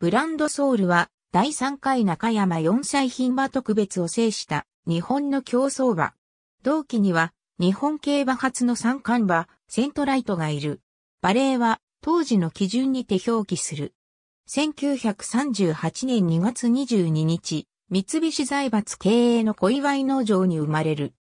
ブランドソウルは、第3回中山4歳品馬特別を制した日本の競走馬。同期には日本競馬初の三冠馬セントライトがいる。馬齢は当時の基準にて表記する。1938年2月22日、三菱財閥経営の小祝農場に生まれる。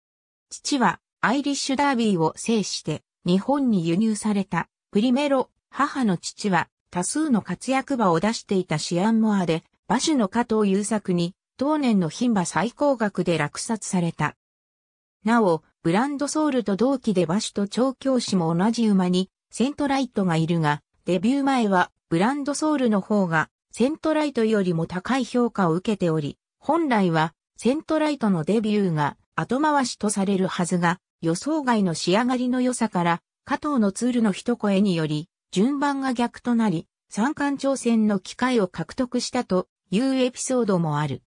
父はアイリッシュダービーを制して日本に輸入されたプリメロ、母の父は多数の活躍馬を出していたシアンモアで、馬主の加藤優作に、当年の牝馬最高額で落札された。なお、ブランドソウルと同期で馬主と調教師も同じ馬に、セントライトがいるが、デビュー前は、ブランドソウルの方が、セントライトよりも高い評価を受けており、本来は、セントライトのデビューが後回しとされるはずが、予想外の仕上がりの良さから、加藤のツールの一声により、順番が逆となり、三冠挑戦の機会を獲得したというエピソードもある。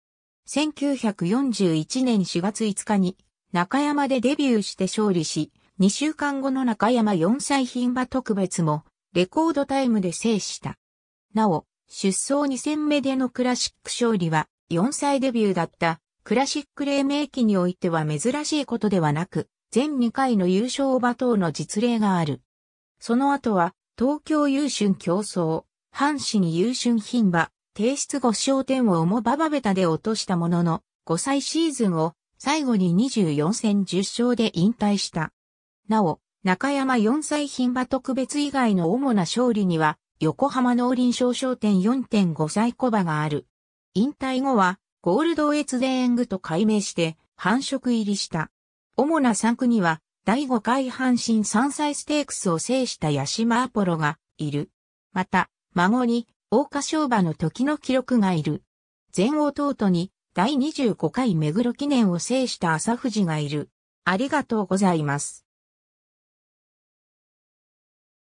1941年4月5日に中山でデビューして勝利し、2週間後の中山4歳品馬特別もレコードタイムで制した。なお、出走2戦目でのクラシック勝利は4歳デビューだったクラシック黎明期においては珍しいことではなく、全2回の優勝馬等の実例がある。その後は東京優春競争、阪神優春品馬、提出後商点を重ババベタで落としたものの、5歳シーズンを最後に24戦10勝で引退した。なお、中山4歳牝馬特別以外の主な勝利には、横浜農林商商店4.5歳小馬がある。引退後は、ゴールドエツデーングと改名して、繁殖入りした。主な3区には、第5回阪神3歳ステークスを制した八島アポロがいる。また、孫に、大花商馬の時の記録がいる。全弟に、第25回目黒記念を制した朝富士がいる。ありがとうございます。